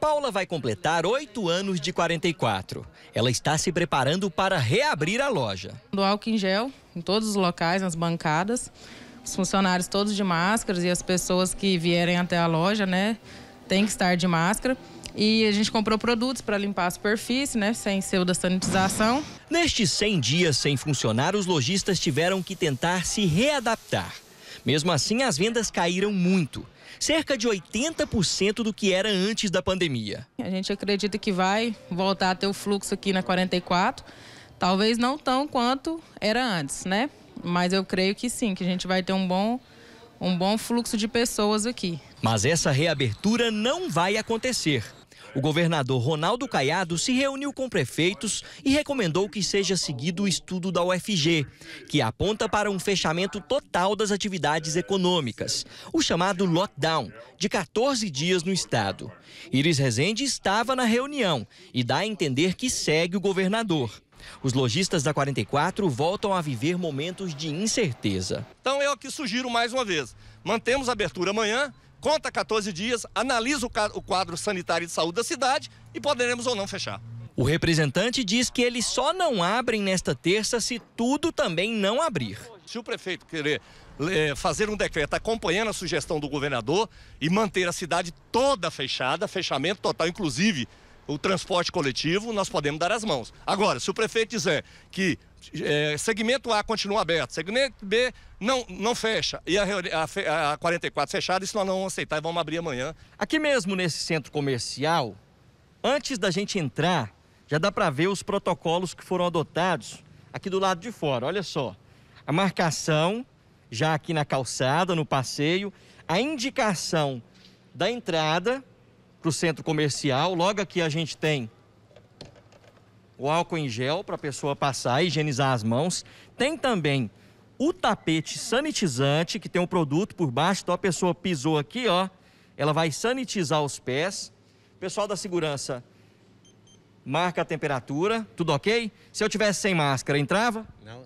Paula vai completar oito anos de 44. Ela está se preparando para reabrir a loja. Do álcool em gel em todos os locais, nas bancadas, os funcionários todos de máscaras e as pessoas que vierem até a loja, né, tem que estar de máscara. E a gente comprou produtos para limpar a superfície, né, sem da sanitização. Nestes 100 dias sem funcionar, os lojistas tiveram que tentar se readaptar. Mesmo assim, as vendas caíram muito. Cerca de 80% do que era antes da pandemia. A gente acredita que vai voltar a ter o fluxo aqui na 44, talvez não tão quanto era antes, né? Mas eu creio que sim, que a gente vai ter um bom um bom fluxo de pessoas aqui. Mas essa reabertura não vai acontecer. O governador Ronaldo Caiado se reuniu com prefeitos e recomendou que seja seguido o estudo da UFG, que aponta para um fechamento total das atividades econômicas, o chamado lockdown, de 14 dias no estado. Iris Rezende estava na reunião e dá a entender que segue o governador. Os lojistas da 44 voltam a viver momentos de incerteza. Então eu aqui sugiro mais uma vez, mantemos a abertura amanhã, conta 14 dias, analisa o quadro sanitário de saúde da cidade e poderemos ou não fechar. O representante diz que eles só não abrem nesta terça se tudo também não abrir. Se o prefeito querer eh, fazer um decreto acompanhando a sugestão do governador e manter a cidade toda fechada, fechamento total, inclusive o transporte coletivo, nós podemos dar as mãos. Agora, se o prefeito dizer que é, segmento A continua aberto, segmento B não, não fecha. E a, a, a 44 fechada, isso nós não vamos aceitar e vamos abrir amanhã. Aqui mesmo nesse centro comercial, antes da gente entrar, já dá para ver os protocolos que foram adotados aqui do lado de fora. Olha só, a marcação já aqui na calçada, no passeio, a indicação da entrada para o centro comercial. Logo aqui a gente tem o álcool em gel para a pessoa passar, higienizar as mãos. Tem também o tapete sanitizante, que tem um produto por baixo, então a pessoa pisou aqui, ó, ela vai sanitizar os pés. pessoal da segurança marca a temperatura, tudo ok? Se eu tivesse sem máscara, entrava? Não.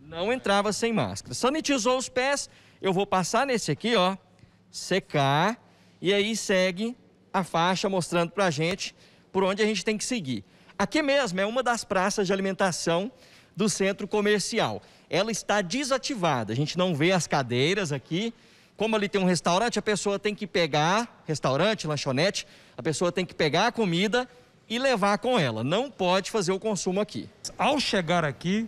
Não entrava sem máscara. Sanitizou os pés, eu vou passar nesse aqui, ó, secar, e aí segue a faixa mostrando pra gente por onde a gente tem que seguir. Aqui mesmo é uma das praças de alimentação do centro comercial. Ela está desativada, a gente não vê as cadeiras aqui. Como ali tem um restaurante, a pessoa tem que pegar restaurante, lanchonete a pessoa tem que pegar a comida e levar com ela. Não pode fazer o consumo aqui. Ao chegar aqui,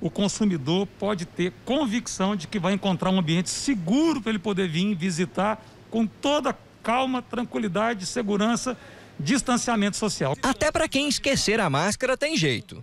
o consumidor pode ter convicção de que vai encontrar um ambiente seguro para ele poder vir visitar com toda calma, tranquilidade, segurança distanciamento social. Até para quem esquecer a máscara tem jeito.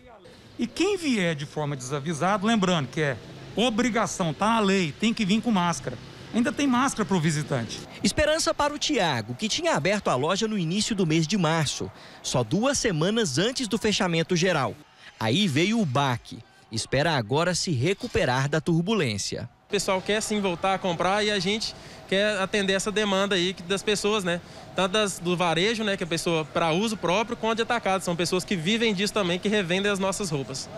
E quem vier de forma desavisada, lembrando que é obrigação, tá na lei, tem que vir com máscara. Ainda tem máscara para o visitante. Esperança para o Tiago, que tinha aberto a loja no início do mês de março, só duas semanas antes do fechamento geral. Aí veio o baque. Espera agora se recuperar da turbulência. O pessoal quer sim voltar a comprar e a gente quer atender essa demanda aí das pessoas, né? Tanto das, do varejo, né, que a pessoa para uso próprio, quanto de atacado. São pessoas que vivem disso também, que revendem as nossas roupas.